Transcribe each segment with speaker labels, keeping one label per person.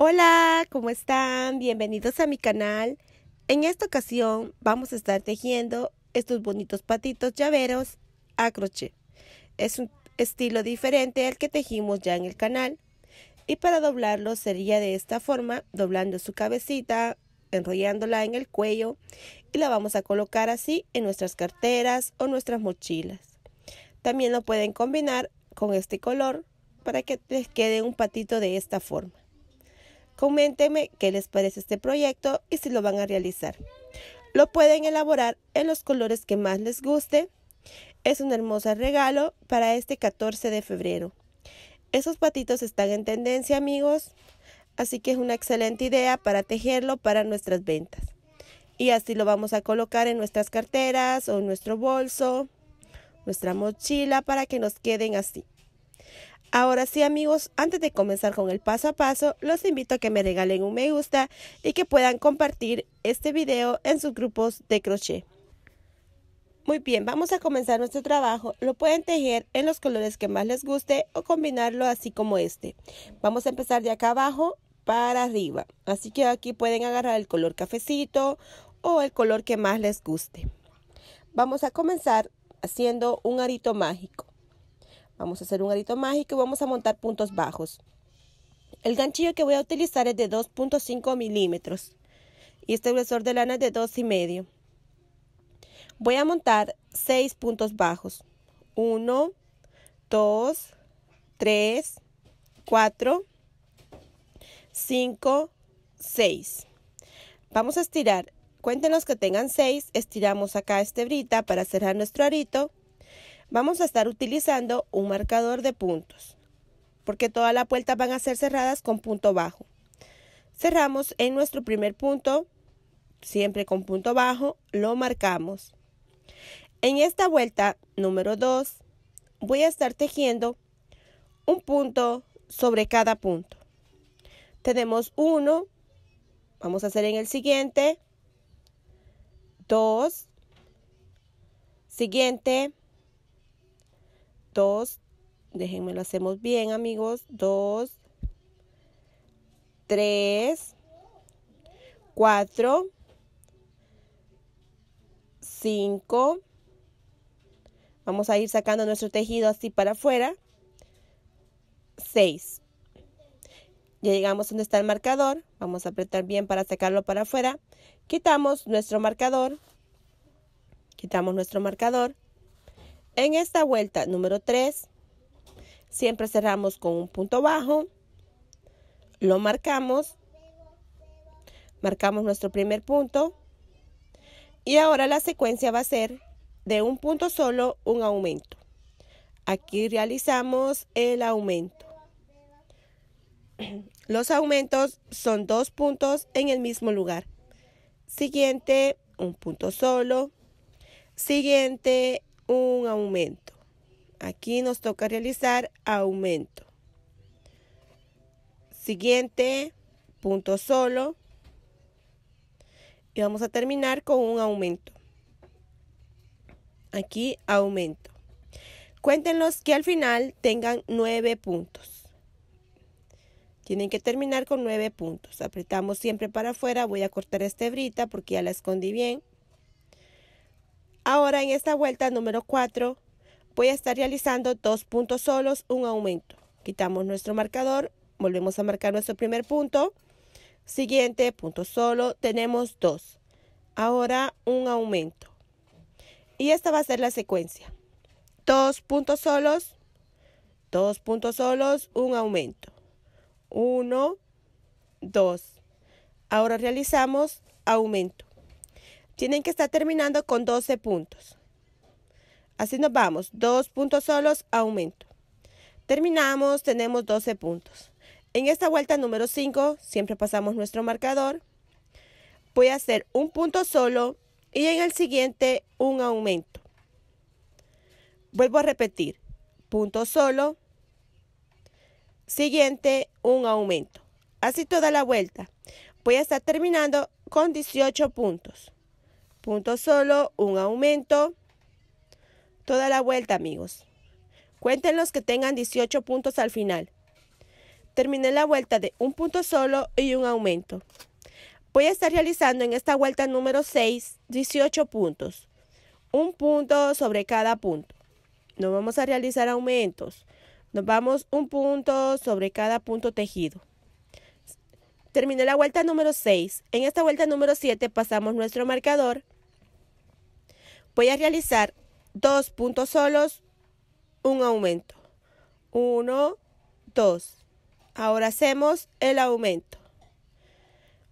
Speaker 1: Hola, ¿cómo están? Bienvenidos a mi canal. En esta ocasión vamos a estar tejiendo estos bonitos patitos llaveros a crochet. Es un estilo diferente al que tejimos ya en el canal. Y para doblarlo sería de esta forma, doblando su cabecita, enrollándola en el cuello y la vamos a colocar así en nuestras carteras o nuestras mochilas. También lo pueden combinar con este color para que les quede un patito de esta forma. Coméntenme qué les parece este proyecto y si lo van a realizar. Lo pueden elaborar en los colores que más les guste. Es un hermoso regalo para este 14 de febrero. Esos patitos están en tendencia, amigos, así que es una excelente idea para tejerlo para nuestras ventas. Y así lo vamos a colocar en nuestras carteras o en nuestro bolso, nuestra mochila para que nos queden así. Ahora sí amigos, antes de comenzar con el paso a paso, los invito a que me regalen un me gusta y que puedan compartir este video en sus grupos de crochet. Muy bien, vamos a comenzar nuestro trabajo. Lo pueden tejer en los colores que más les guste o combinarlo así como este. Vamos a empezar de acá abajo para arriba. Así que aquí pueden agarrar el color cafecito o el color que más les guste. Vamos a comenzar haciendo un arito mágico. Vamos a hacer un arito mágico y vamos a montar puntos bajos. El ganchillo que voy a utilizar es de 2.5 milímetros y este grosor de lana es de 2,5. Voy a montar 6 puntos bajos. 1, 2, 3, 4, 5, 6. Vamos a estirar. cuéntenos que tengan 6. Estiramos acá este brita para cerrar nuestro arito vamos a estar utilizando un marcador de puntos, porque todas las vueltas van a ser cerradas con punto bajo. Cerramos en nuestro primer punto, siempre con punto bajo, lo marcamos. En esta vuelta número 2 voy a estar tejiendo un punto sobre cada punto. Tenemos 1, vamos a hacer en el siguiente, 2, siguiente, Dos, déjenme lo hacemos bien amigos, Dos, tres, cuatro, cinco. vamos a ir sacando nuestro tejido así para afuera, Seis. Ya llegamos donde está el marcador. Vamos a apretar bien para sacarlo para afuera. Quitamos nuestro marcador. Quitamos nuestro marcador. En esta vuelta número 3, siempre cerramos con un punto bajo, lo marcamos, marcamos nuestro primer punto y ahora la secuencia va a ser de un punto solo un aumento. Aquí realizamos el aumento. Los aumentos son dos puntos en el mismo lugar. Siguiente, un punto solo. Siguiente, un aumento. Aquí nos toca realizar aumento. Siguiente, punto solo. Y vamos a terminar con un aumento. Aquí aumento. Cuéntenlos que al final tengan nueve puntos. Tienen que terminar con nueve puntos. Apretamos siempre para afuera. Voy a cortar esta hebrita porque ya la escondí bien. Ahora en esta vuelta número 4 voy a estar realizando dos puntos solos, un aumento. Quitamos nuestro marcador, volvemos a marcar nuestro primer punto. Siguiente, punto solo, tenemos dos. Ahora un aumento. Y esta va a ser la secuencia. Dos puntos solos, dos puntos solos, un aumento. Uno, dos. Ahora realizamos aumento tienen que estar terminando con 12 puntos. Así nos vamos, dos puntos solos, aumento. Terminamos, tenemos 12 puntos. En esta vuelta número 5, siempre pasamos nuestro marcador. Voy a hacer un punto solo y en el siguiente un aumento. Vuelvo a repetir, punto solo, siguiente un aumento. Así toda la vuelta. Voy a estar terminando con 18 puntos. Punto solo, un aumento. Toda la vuelta, amigos. Cuenten los que tengan 18 puntos al final. Terminé la vuelta de un punto solo y un aumento. Voy a estar realizando en esta vuelta número 6 18 puntos. Un punto sobre cada punto. No vamos a realizar aumentos. Nos vamos un punto sobre cada punto tejido. Terminé la vuelta número 6. En esta vuelta número 7 pasamos nuestro marcador Voy a realizar dos puntos solos, un aumento. Uno, dos. Ahora hacemos el aumento.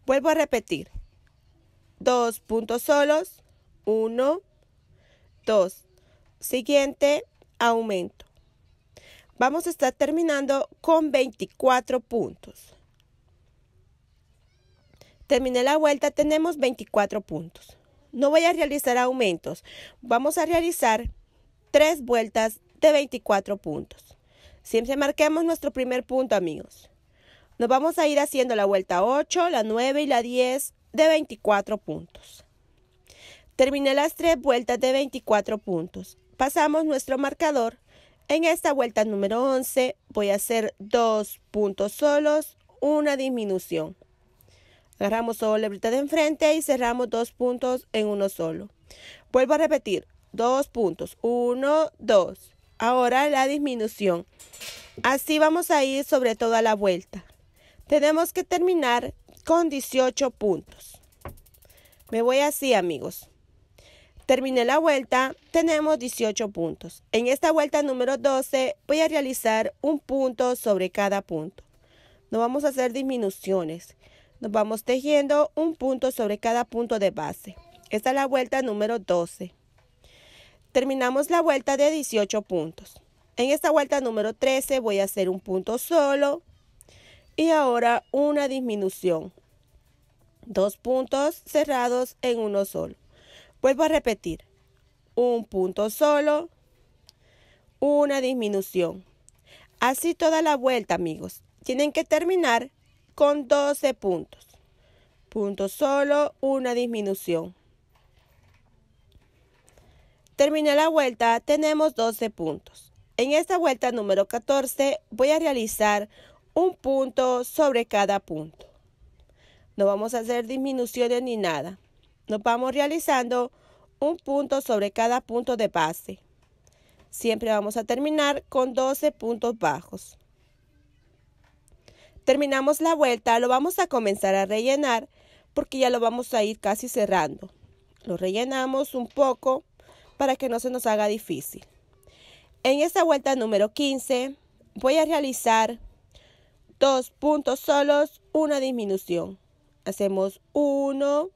Speaker 1: Vuelvo a repetir. Dos puntos solos, uno, dos. Siguiente, aumento. Vamos a estar terminando con 24 puntos. Terminé la vuelta, tenemos 24 puntos no voy a realizar aumentos. Vamos a realizar tres vueltas de 24 puntos. Siempre marquemos nuestro primer punto, amigos. Nos vamos a ir haciendo la vuelta 8, la 9 y la 10 de 24 puntos. Terminé las tres vueltas de 24 puntos. Pasamos nuestro marcador. En esta vuelta número 11 voy a hacer dos puntos solos, una disminución. Agarramos solo la libertad de enfrente y cerramos dos puntos en uno solo. Vuelvo a repetir, dos puntos, uno, dos. Ahora la disminución. Así vamos a ir sobre toda la vuelta. Tenemos que terminar con 18 puntos. Me voy así, amigos. Terminé la vuelta, tenemos 18 puntos. En esta vuelta número 12 voy a realizar un punto sobre cada punto. No vamos a hacer disminuciones. Nos vamos tejiendo un punto sobre cada punto de base. Esta es la vuelta número 12. Terminamos la vuelta de 18 puntos. En esta vuelta número 13 voy a hacer un punto solo y ahora una disminución. Dos puntos cerrados en uno solo. Vuelvo a repetir. Un punto solo, una disminución. Así toda la vuelta, amigos. Tienen que terminar con 12 puntos. Punto solo, una disminución. Terminé la vuelta, tenemos 12 puntos. En esta vuelta número 14 voy a realizar un punto sobre cada punto. No vamos a hacer disminuciones ni nada. Nos vamos realizando un punto sobre cada punto de base. Siempre vamos a terminar con 12 puntos bajos. Terminamos la vuelta, lo vamos a comenzar a rellenar porque ya lo vamos a ir casi cerrando. Lo rellenamos un poco para que no se nos haga difícil. En esta vuelta número 15 voy a realizar dos puntos solos, una disminución. Hacemos uno,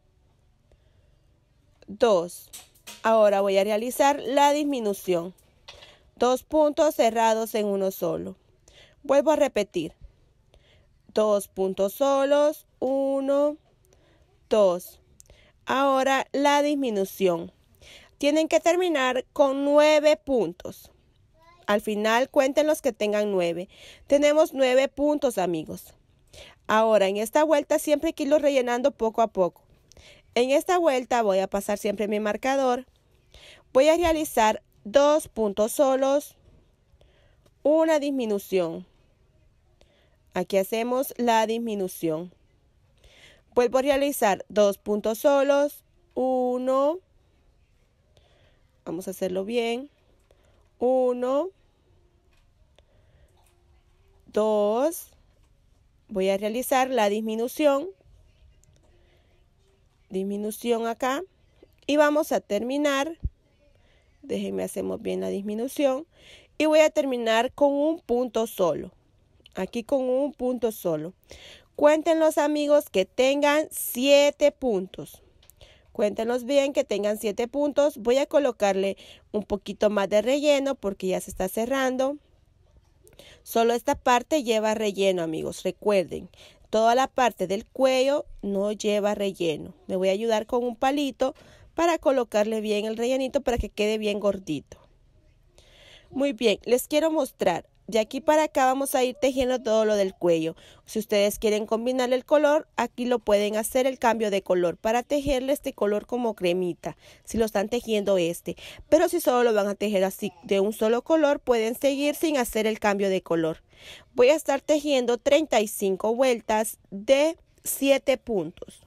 Speaker 1: dos. Ahora voy a realizar la disminución. Dos puntos cerrados en uno solo. Vuelvo a repetir dos puntos solos, uno, dos. Ahora la disminución. Tienen que terminar con nueve puntos. Al final cuenten los que tengan nueve. Tenemos nueve puntos, amigos. Ahora, en esta vuelta siempre hay que rellenando poco a poco. En esta vuelta voy a pasar siempre mi marcador. Voy a realizar dos puntos solos, una disminución. Aquí hacemos la disminución. Vuelvo a realizar dos puntos solos. Uno. Vamos a hacerlo bien. Uno. Dos. Voy a realizar la disminución. Disminución acá. Y vamos a terminar. Déjenme hacemos bien la disminución. Y voy a terminar con un punto solo. Aquí con un punto solo. Cuenten los amigos que tengan siete puntos. cuéntenos bien que tengan siete puntos. Voy a colocarle un poquito más de relleno porque ya se está cerrando. Solo esta parte lleva relleno, amigos. Recuerden, toda la parte del cuello no lleva relleno. Me voy a ayudar con un palito para colocarle bien el rellenito para que quede bien gordito. Muy bien, les quiero mostrar de aquí para acá vamos a ir tejiendo todo lo del cuello. Si ustedes quieren combinar el color, aquí lo pueden hacer el cambio de color para tejerle este color como cremita, si lo están tejiendo este. Pero si solo lo van a tejer así de un solo color, pueden seguir sin hacer el cambio de color. Voy a estar tejiendo 35 vueltas de 7 puntos.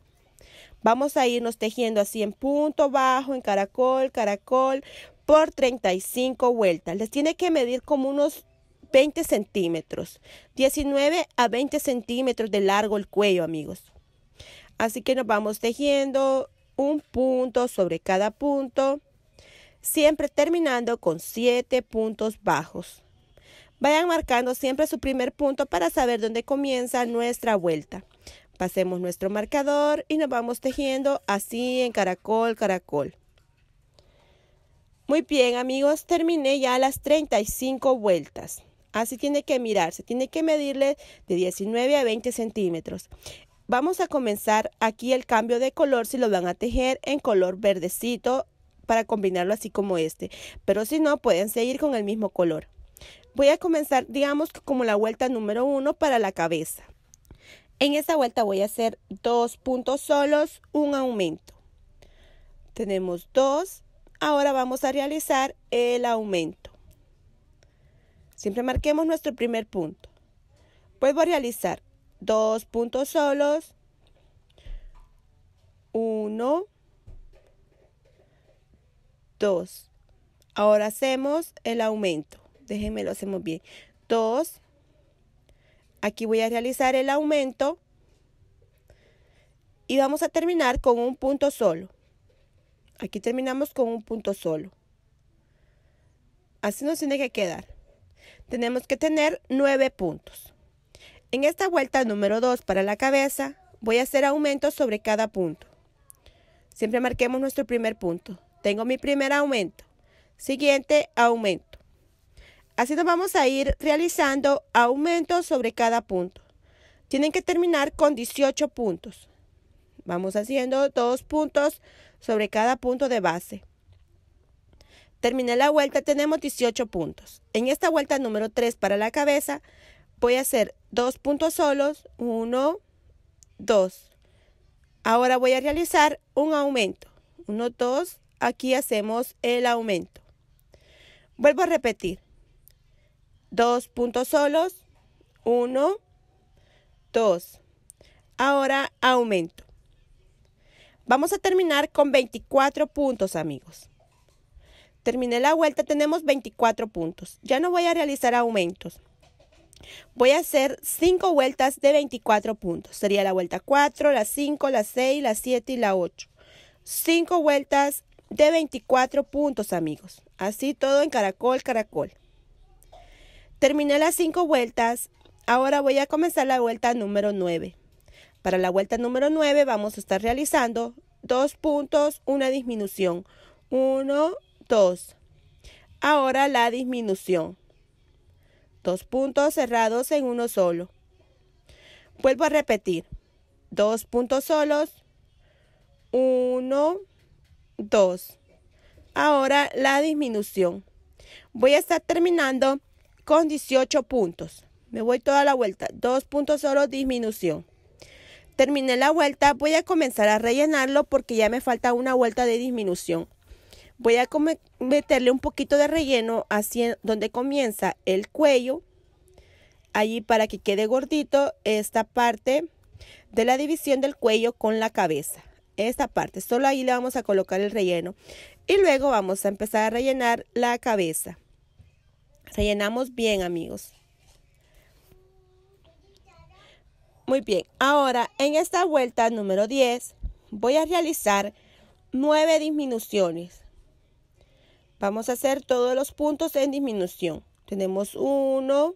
Speaker 1: Vamos a irnos tejiendo así en punto bajo, en caracol, caracol, por 35 vueltas. Les tiene que medir como unos 20 centímetros, 19 a 20 centímetros de largo el cuello, amigos. Así que nos vamos tejiendo un punto sobre cada punto, siempre terminando con 7 puntos bajos. Vayan marcando siempre su primer punto para saber dónde comienza nuestra vuelta. Pasemos nuestro marcador y nos vamos tejiendo así en caracol, caracol. Muy bien amigos, terminé ya las 35 vueltas. Así ah, tiene que mirarse, tiene que medirle de 19 a 20 centímetros. Vamos a comenzar aquí el cambio de color si lo van a tejer en color verdecito para combinarlo así como este. Pero si no, pueden seguir con el mismo color. Voy a comenzar, digamos, como la vuelta número uno para la cabeza. En esta vuelta voy a hacer dos puntos solos, un aumento. Tenemos dos. Ahora vamos a realizar el aumento. Siempre marquemos nuestro primer punto. Vuelvo pues a realizar dos puntos solos. Uno. Dos. Ahora hacemos el aumento. Déjenme lo hacemos bien. Dos. Aquí voy a realizar el aumento. Y vamos a terminar con un punto solo. Aquí terminamos con un punto solo. Así nos tiene que quedar tenemos que tener nueve puntos. En esta vuelta número 2 para la cabeza, voy a hacer aumentos sobre cada punto. Siempre marquemos nuestro primer punto. Tengo mi primer aumento. Siguiente aumento. Así nos vamos a ir realizando aumentos sobre cada punto. Tienen que terminar con 18 puntos. Vamos haciendo dos puntos sobre cada punto de base. Terminé la vuelta, tenemos 18 puntos. En esta vuelta número 3 para la cabeza, voy a hacer dos puntos solos, 1, 2. Ahora voy a realizar un aumento. 1, 2, aquí hacemos el aumento. Vuelvo a repetir. Dos puntos solos, 1, 2. Ahora aumento. Vamos a terminar con 24 puntos, amigos. Terminé la vuelta, tenemos 24 puntos. Ya no voy a realizar aumentos. Voy a hacer 5 vueltas de 24 puntos. Sería la vuelta 4, la 5, la 6, la 7 y la 8. 5 vueltas de 24 puntos, amigos. Así todo en caracol, caracol. Terminé las 5 vueltas. Ahora voy a comenzar la vuelta número 9. Para la vuelta número 9 vamos a estar realizando dos puntos, una disminución. 1, 2. Ahora la disminución. Dos puntos cerrados en uno solo. Vuelvo a repetir. Dos puntos solos. Uno, dos. Ahora la disminución. Voy a estar terminando con 18 puntos. Me voy toda la vuelta. Dos puntos solos, disminución. Terminé la vuelta, voy a comenzar a rellenarlo porque ya me falta una vuelta de disminución voy a meterle un poquito de relleno hacia donde comienza el cuello, allí para que quede gordito esta parte de la división del cuello con la cabeza. Esta parte, solo ahí le vamos a colocar el relleno. Y luego vamos a empezar a rellenar la cabeza. Rellenamos bien, amigos. Muy bien, ahora en esta vuelta número 10 voy a realizar 9 disminuciones. Vamos a hacer todos los puntos en disminución. Tenemos 1,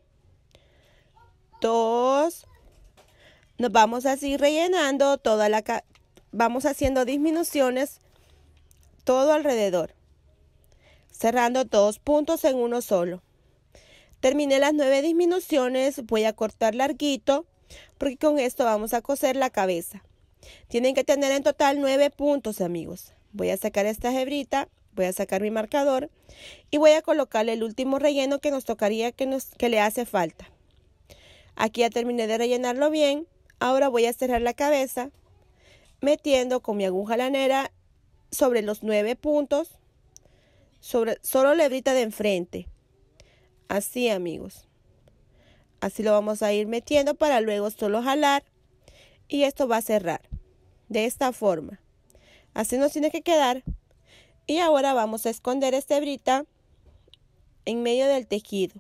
Speaker 1: 2. Nos vamos a rellenando toda la... Vamos haciendo disminuciones todo alrededor. Cerrando todos puntos en uno solo. Terminé las nueve disminuciones. Voy a cortar larguito porque con esto vamos a coser la cabeza. Tienen que tener en total nueve puntos, amigos. Voy a sacar esta hebrita. Voy a sacar mi marcador y voy a colocarle el último relleno que nos tocaría que, nos, que le hace falta. Aquí ya terminé de rellenarlo bien. Ahora voy a cerrar la cabeza metiendo con mi aguja lanera sobre los nueve puntos, sobre, solo la hebrita de enfrente. Así amigos. Así lo vamos a ir metiendo para luego solo jalar y esto va a cerrar. De esta forma. Así nos tiene que quedar y ahora vamos a esconder esta brita en medio del tejido.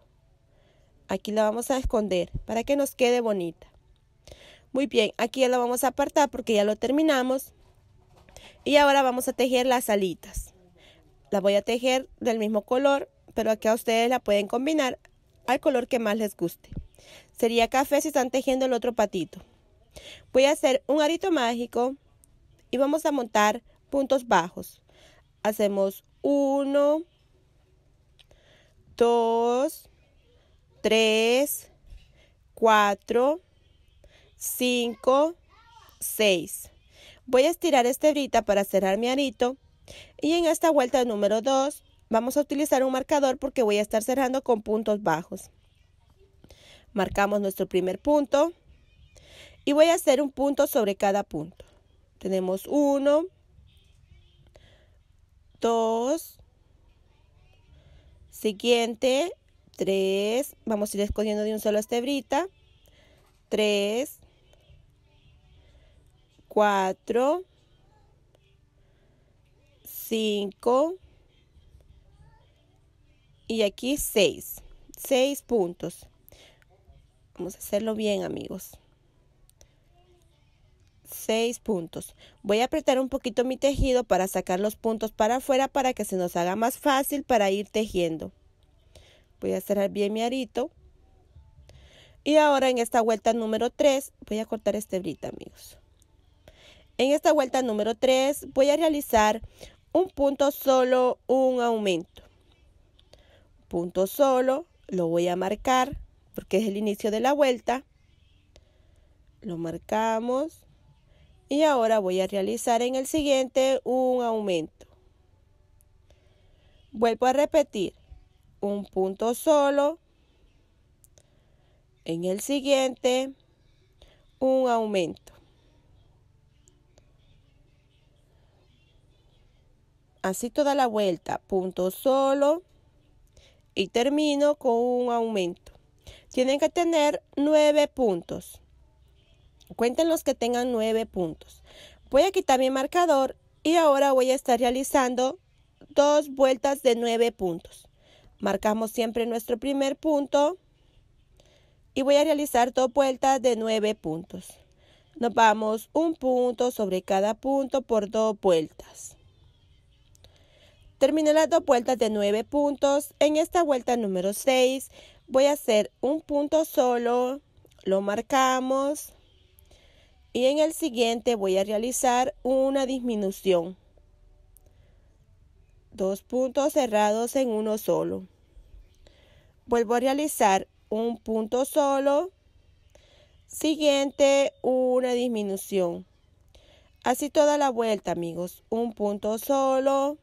Speaker 1: Aquí la vamos a esconder para que nos quede bonita. Muy bien, aquí ya la vamos a apartar porque ya lo terminamos. Y ahora vamos a tejer las alitas. la voy a tejer del mismo color, pero aquí a ustedes la pueden combinar al color que más les guste. Sería café si están tejiendo el otro patito. Voy a hacer un arito mágico y vamos a montar puntos bajos hacemos 1, 2, 3, 4, 5, 6. Voy a estirar esta brita para cerrar mi arito y en esta vuelta número 2 vamos a utilizar un marcador porque voy a estar cerrando con puntos bajos. Marcamos nuestro primer punto y voy a hacer un punto sobre cada punto. Tenemos 1, 2, siguiente, 3, vamos a ir escogiendo de un solo esta hebrita, 3, 4, 5 y aquí 6, 6 puntos. Vamos a hacerlo bien amigos. 6 puntos. Voy a apretar un poquito mi tejido para sacar los puntos para afuera para que se nos haga más fácil para ir tejiendo. Voy a cerrar bien mi arito. Y ahora en esta vuelta número 3, voy a cortar este brito amigos. En esta vuelta número 3 voy a realizar un punto solo, un aumento. Punto solo, lo voy a marcar porque es el inicio de la vuelta. Lo marcamos y ahora voy a realizar en el siguiente un aumento. Vuelvo a repetir, un punto solo, en el siguiente un aumento. Así toda la vuelta, punto solo y termino con un aumento. Tienen que tener nueve puntos. Cuenten los que tengan nueve puntos. Voy a quitar mi marcador y ahora voy a estar realizando dos vueltas de nueve puntos. Marcamos siempre nuestro primer punto y voy a realizar dos vueltas de nueve puntos. Nos vamos un punto sobre cada punto por dos vueltas. Terminé las dos vueltas de nueve puntos. En esta vuelta número 6 voy a hacer un punto solo. Lo marcamos y en el siguiente voy a realizar una disminución. Dos puntos cerrados en uno solo. Vuelvo a realizar un punto solo. Siguiente, una disminución. Así toda la vuelta, amigos. Un punto solo.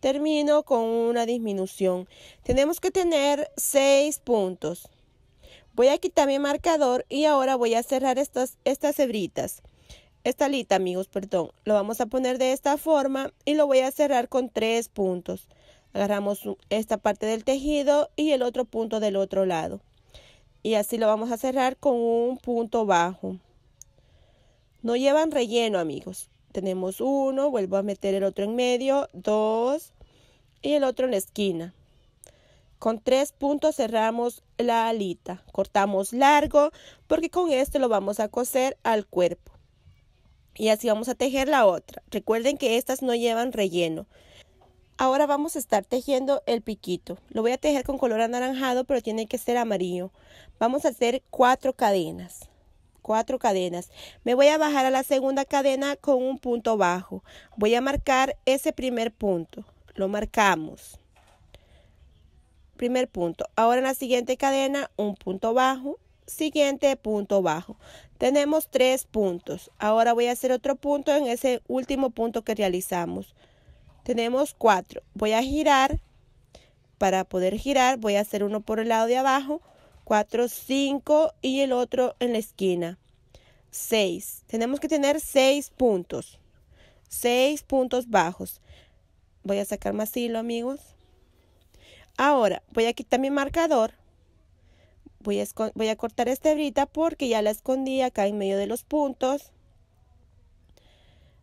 Speaker 1: Termino con una disminución. Tenemos que tener seis puntos. Voy a quitar mi marcador y ahora voy a cerrar estas, hebritas. Esta lita, amigos, perdón. Lo vamos a poner de esta forma y lo voy a cerrar con tres puntos. Agarramos esta parte del tejido y el otro punto del otro lado. Y así lo vamos a cerrar con un punto bajo. No llevan relleno, amigos. Tenemos uno, vuelvo a meter el otro en medio, dos y el otro en la esquina. Con tres puntos cerramos la alita, cortamos largo porque con esto lo vamos a coser al cuerpo. Y así vamos a tejer la otra. Recuerden que estas no llevan relleno. Ahora vamos a estar tejiendo el piquito. Lo voy a tejer con color anaranjado, pero tiene que ser amarillo. Vamos a hacer cuatro cadenas. Cuatro cadenas. Me voy a bajar a la segunda cadena con un punto bajo. Voy a marcar ese primer punto. Lo marcamos primer punto. Ahora en la siguiente cadena, un punto bajo, siguiente punto bajo. Tenemos tres puntos. Ahora voy a hacer otro punto en ese último punto que realizamos. Tenemos cuatro. Voy a girar. Para poder girar voy a hacer uno por el lado de abajo, cuatro, cinco y el otro en la esquina. Seis. Tenemos que tener seis puntos. Seis puntos bajos. Voy a sacar más hilo, amigos. Ahora voy a quitar mi marcador. Voy a, voy a cortar esta hebrita porque ya la escondí acá en medio de los puntos.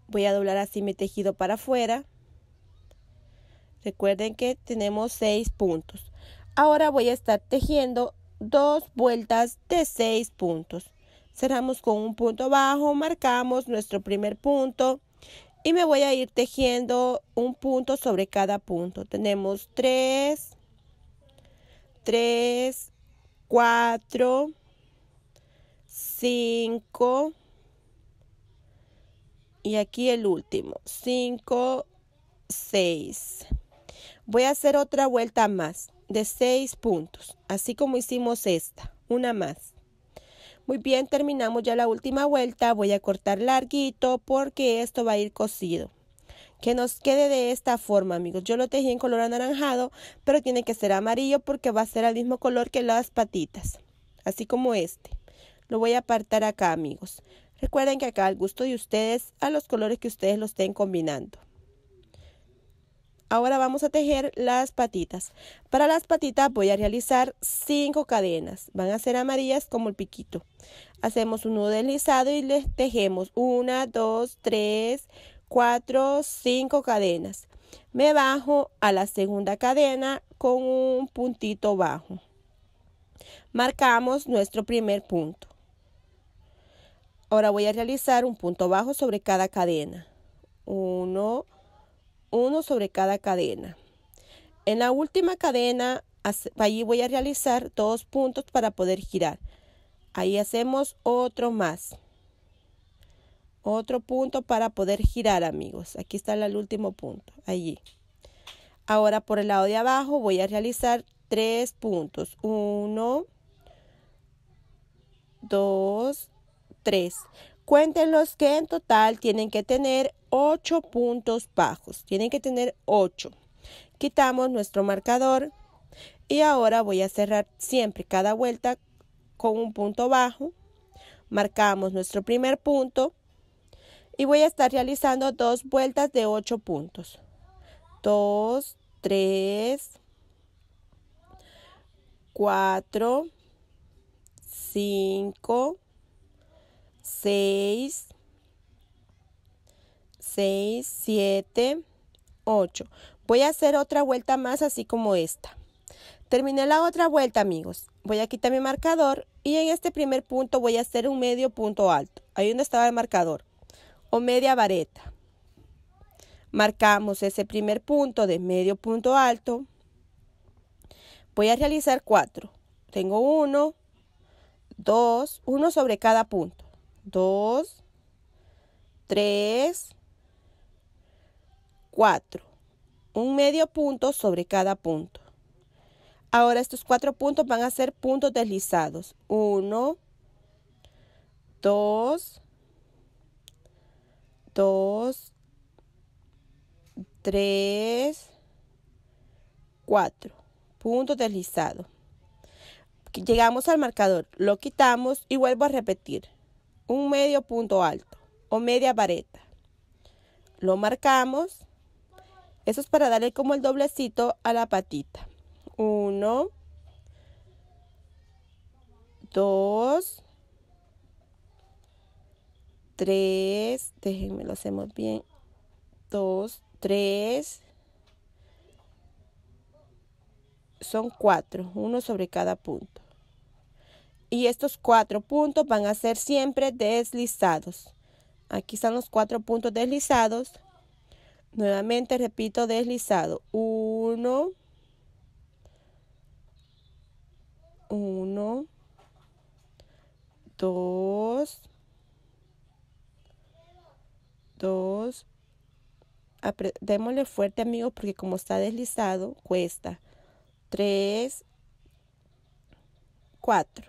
Speaker 1: Voy a doblar así mi tejido para afuera. Recuerden que tenemos seis puntos. Ahora voy a estar tejiendo dos vueltas de seis puntos. Cerramos con un punto bajo, marcamos nuestro primer punto y me voy a ir tejiendo un punto sobre cada punto. Tenemos tres 3, 4, 5 y aquí el último, 5, 6. Voy a hacer otra vuelta más de 6 puntos, así como hicimos esta, una más. Muy bien, terminamos ya la última vuelta, voy a cortar larguito porque esto va a ir cosido que nos quede de esta forma, amigos. Yo lo tejí en color anaranjado, pero tiene que ser amarillo porque va a ser al mismo color que las patitas, así como este. Lo voy a apartar acá, amigos. Recuerden que acá al gusto de ustedes, a los colores que ustedes lo estén combinando. Ahora vamos a tejer las patitas. Para las patitas voy a realizar cinco cadenas. Van a ser amarillas como el piquito. Hacemos un nudo deslizado y les tejemos una, 2, tres cuatro cinco cadenas. Me bajo a la segunda cadena con un puntito bajo. Marcamos nuestro primer punto. Ahora voy a realizar un punto bajo sobre cada cadena. Uno, uno sobre cada cadena. En la última cadena, allí voy a realizar dos puntos para poder girar. Ahí hacemos otro más. Otro punto para poder girar, amigos. Aquí está el último punto, allí. Ahora por el lado de abajo voy a realizar tres puntos. Uno, dos, tres. Cuéntenlos que en total tienen que tener ocho puntos bajos. Tienen que tener ocho. Quitamos nuestro marcador y ahora voy a cerrar siempre cada vuelta con un punto bajo. Marcamos nuestro primer punto y voy a estar realizando dos vueltas de 8 puntos. 2, 3, 4, 5, 6, 6, 7, 8. Voy a hacer otra vuelta más así como esta. Terminé la otra vuelta amigos. Voy a quitar mi marcador y en este primer punto voy a hacer un medio punto alto. Ahí donde estaba el marcador o media vareta. Marcamos ese primer punto de medio punto alto. Voy a realizar cuatro. Tengo uno, dos, uno sobre cada punto. Dos, tres, cuatro. Un medio punto sobre cada punto. Ahora estos cuatro puntos van a ser puntos deslizados. Uno, dos, Dos, tres, cuatro. Punto deslizado. Llegamos al marcador, lo quitamos y vuelvo a repetir. Un medio punto alto o media vareta. Lo marcamos. Eso es para darle como el doblecito a la patita. 1, 2, 3, déjenme lo hacemos bien, 2, tres, son cuatro, uno sobre cada punto. Y estos cuatro puntos van a ser siempre deslizados. Aquí están los cuatro puntos deslizados. Nuevamente repito, deslizado. 1, 1, 2, Dos, démosle fuerte, amigos, porque como está deslizado, cuesta. Tres, cuatro.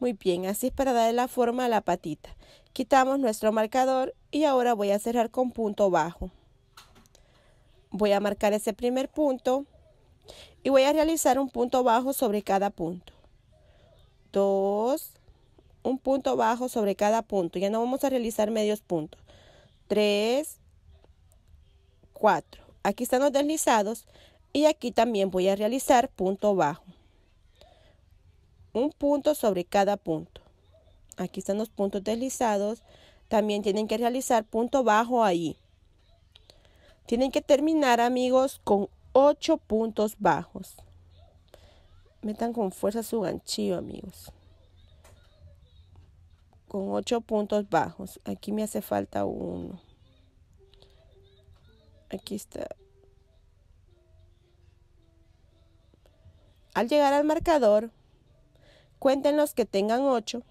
Speaker 1: Muy bien, así es para darle la forma a la patita. Quitamos nuestro marcador y ahora voy a cerrar con punto bajo. Voy a marcar ese primer punto y voy a realizar un punto bajo sobre cada punto. Dos, un punto bajo sobre cada punto. Ya no vamos a realizar medios puntos. 3, 4. Aquí están los deslizados y aquí también voy a realizar punto bajo. Un punto sobre cada punto. Aquí están los puntos deslizados. También tienen que realizar punto bajo ahí. Tienen que terminar, amigos, con 8 puntos bajos. Metan con fuerza su ganchillo, amigos con 8 puntos bajos. Aquí me hace falta uno. Aquí está. Al llegar al marcador, cuenten los que tengan 8,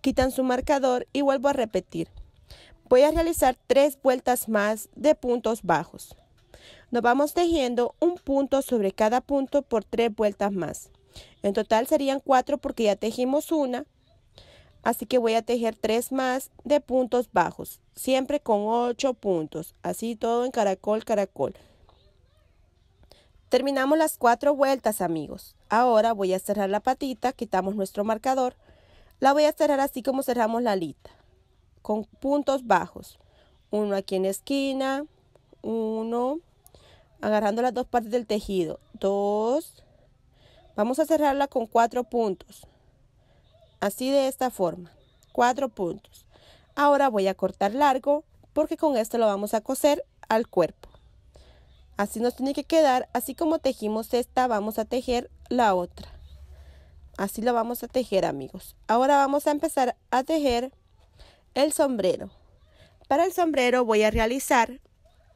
Speaker 1: quitan su marcador y vuelvo a repetir. Voy a realizar tres vueltas más de puntos bajos. Nos vamos tejiendo un punto sobre cada punto por tres vueltas más. En total serían cuatro porque ya tejimos una Así que voy a tejer tres más de puntos bajos, siempre con 8 puntos, así todo en caracol, caracol. Terminamos las cuatro vueltas amigos. Ahora voy a cerrar la patita, quitamos nuestro marcador. La voy a cerrar así como cerramos la alita, con puntos bajos. Uno aquí en la esquina, uno, agarrando las dos partes del tejido, dos. Vamos a cerrarla con cuatro puntos así de esta forma, cuatro puntos. Ahora voy a cortar largo porque con esto lo vamos a coser al cuerpo. Así nos tiene que quedar, así como tejimos esta, vamos a tejer la otra. Así lo vamos a tejer amigos. Ahora vamos a empezar a tejer el sombrero. Para el sombrero voy a realizar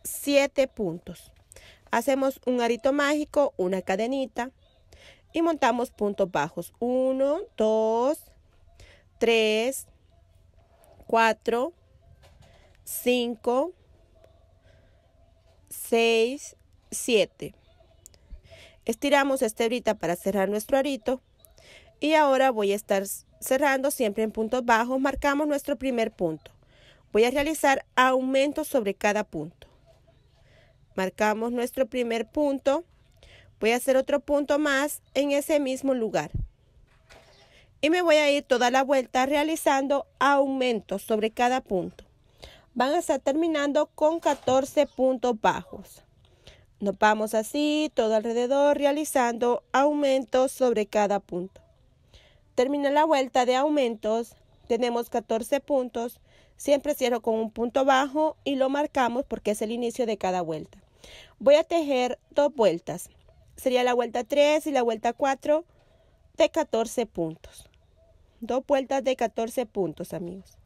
Speaker 1: siete puntos. Hacemos un arito mágico, una cadenita y montamos puntos bajos. 1, 2, 3, 4, 5, 6, 7. Estiramos esta hebrita para cerrar nuestro arito. Y ahora voy a estar cerrando siempre en puntos bajos. Marcamos nuestro primer punto. Voy a realizar aumentos sobre cada punto. Marcamos nuestro primer punto. Voy a hacer otro punto más en ese mismo lugar y me voy a ir toda la vuelta realizando aumentos sobre cada punto. Van a estar terminando con 14 puntos bajos. Nos vamos así todo alrededor realizando aumentos sobre cada punto. Termina la vuelta de aumentos, tenemos 14 puntos, siempre cierro con un punto bajo y lo marcamos porque es el inicio de cada vuelta. Voy a tejer dos vueltas, sería la vuelta 3 y la vuelta 4 de 14 puntos. Dos vueltas de 14 puntos, amigos.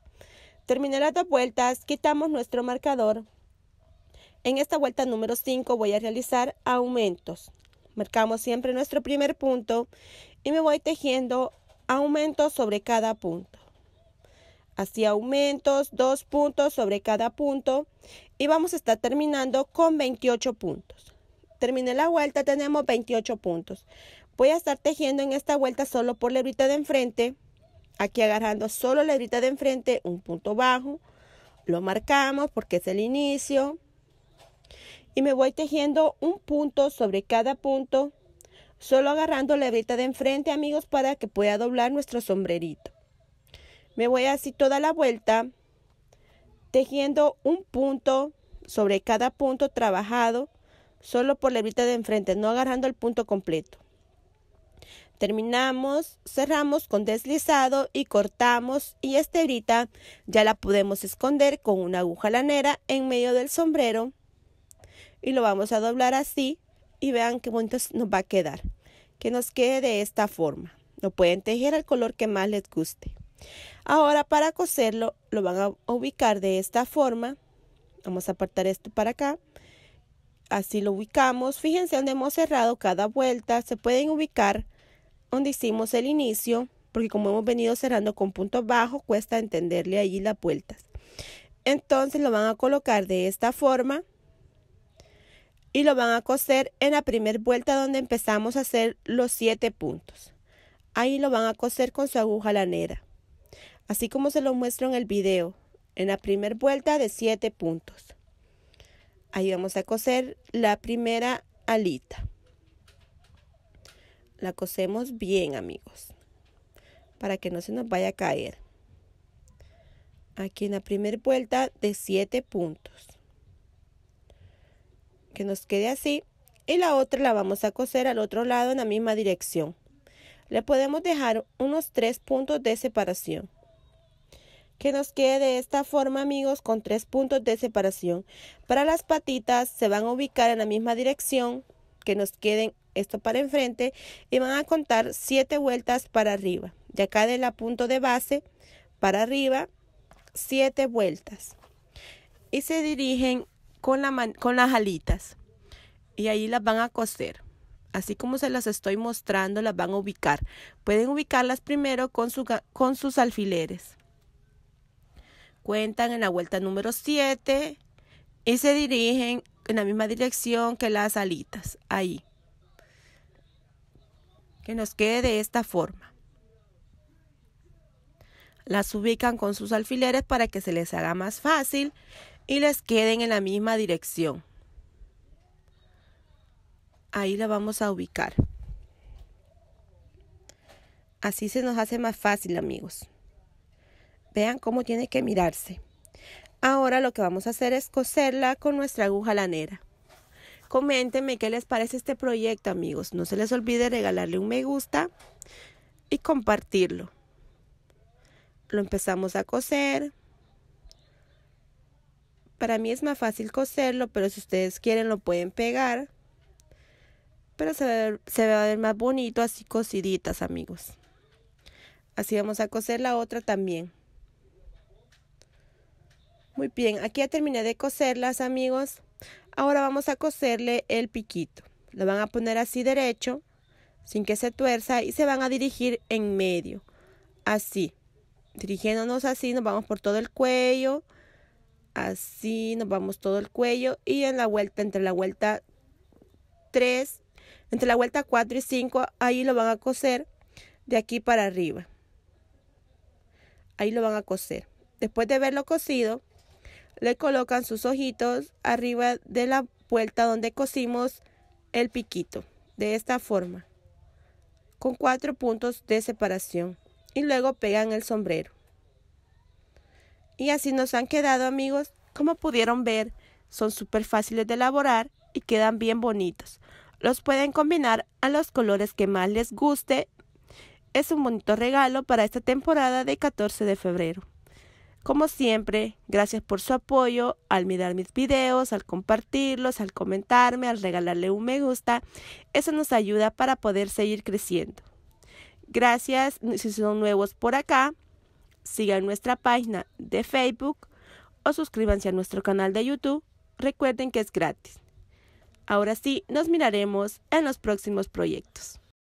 Speaker 1: Terminé las dos vueltas, quitamos nuestro marcador. En esta vuelta número 5 voy a realizar aumentos. Marcamos siempre nuestro primer punto y me voy tejiendo aumentos sobre cada punto. Así aumentos, dos puntos sobre cada punto y vamos a estar terminando con 28 puntos. Terminé la vuelta, tenemos 28 puntos. Voy a estar tejiendo en esta vuelta solo por la orita de enfrente Aquí agarrando solo la hebrita de enfrente, un punto bajo, lo marcamos porque es el inicio. Y me voy tejiendo un punto sobre cada punto, solo agarrando la hebrita de enfrente, amigos, para que pueda doblar nuestro sombrerito. Me voy así toda la vuelta, tejiendo un punto sobre cada punto trabajado, solo por la hebrita de enfrente, no agarrando el punto completo. Terminamos, cerramos con deslizado y cortamos y esta grita ya la podemos esconder con una aguja lanera en medio del sombrero y lo vamos a doblar así y vean qué bonito nos va a quedar. Que nos quede de esta forma. Lo pueden tejer al color que más les guste. Ahora para coserlo lo van a ubicar de esta forma. Vamos a apartar esto para acá. Así lo ubicamos. Fíjense donde hemos cerrado cada vuelta. Se pueden ubicar donde hicimos el inicio, porque como hemos venido cerrando con puntos bajos, cuesta entenderle allí las vueltas. Entonces lo van a colocar de esta forma y lo van a coser en la primera vuelta donde empezamos a hacer los 7 puntos. Ahí lo van a coser con su aguja lanera, así como se lo muestro en el video, en la primera vuelta de 7 puntos. Ahí vamos a coser la primera alita la cosemos bien amigos para que no se nos vaya a caer. Aquí en la primera vuelta de 7 puntos. Que nos quede así. Y la otra la vamos a coser al otro lado en la misma dirección. Le podemos dejar unos 3 puntos de separación. Que nos quede de esta forma amigos con 3 puntos de separación. Para las patitas se van a ubicar en la misma dirección. Que nos queden esto para enfrente, y van a contar siete vueltas para arriba. De acá de la punto de base para arriba, siete vueltas. Y se dirigen con, la con las alitas. Y ahí las van a coser. Así como se las estoy mostrando, las van a ubicar. Pueden ubicarlas primero con, su con sus alfileres. Cuentan en la vuelta número 7 y se dirigen en la misma dirección que las alitas, ahí que nos quede de esta forma. Las ubican con sus alfileres para que se les haga más fácil y les queden en la misma dirección. Ahí la vamos a ubicar. Así se nos hace más fácil, amigos. Vean cómo tiene que mirarse. Ahora lo que vamos a hacer es coserla con nuestra aguja lanera. Coméntenme qué les parece este proyecto, amigos. No se les olvide regalarle un me gusta y compartirlo. Lo empezamos a coser. Para mí es más fácil coserlo, pero si ustedes quieren lo pueden pegar. Pero se va, a ver más bonito así cosiditas, amigos. Así vamos a coser la otra también. Muy bien, aquí ya terminé de coserlas, amigos. Ahora vamos a coserle el piquito. Lo van a poner así derecho, sin que se tuerza, y se van a dirigir en medio. Así. Dirigiéndonos así, nos vamos por todo el cuello. Así, nos vamos todo el cuello. Y en la vuelta, entre la vuelta 3, entre la vuelta 4 y 5, ahí lo van a coser de aquí para arriba. Ahí lo van a coser. Después de haberlo cosido, le colocan sus ojitos arriba de la vuelta donde cosimos el piquito, de esta forma, con cuatro puntos de separación, y luego pegan el sombrero. Y así nos han quedado amigos, como pudieron ver, son súper fáciles de elaborar y quedan bien bonitos. Los pueden combinar a los colores que más les guste. Es un bonito regalo para esta temporada de 14 de febrero. Como siempre, gracias por su apoyo al mirar mis videos, al compartirlos, al comentarme, al regalarle un me gusta. Eso nos ayuda para poder seguir creciendo. Gracias si son nuevos por acá. Sigan nuestra página de Facebook o suscríbanse a nuestro canal de YouTube. Recuerden que es gratis. Ahora sí, nos miraremos en los próximos proyectos.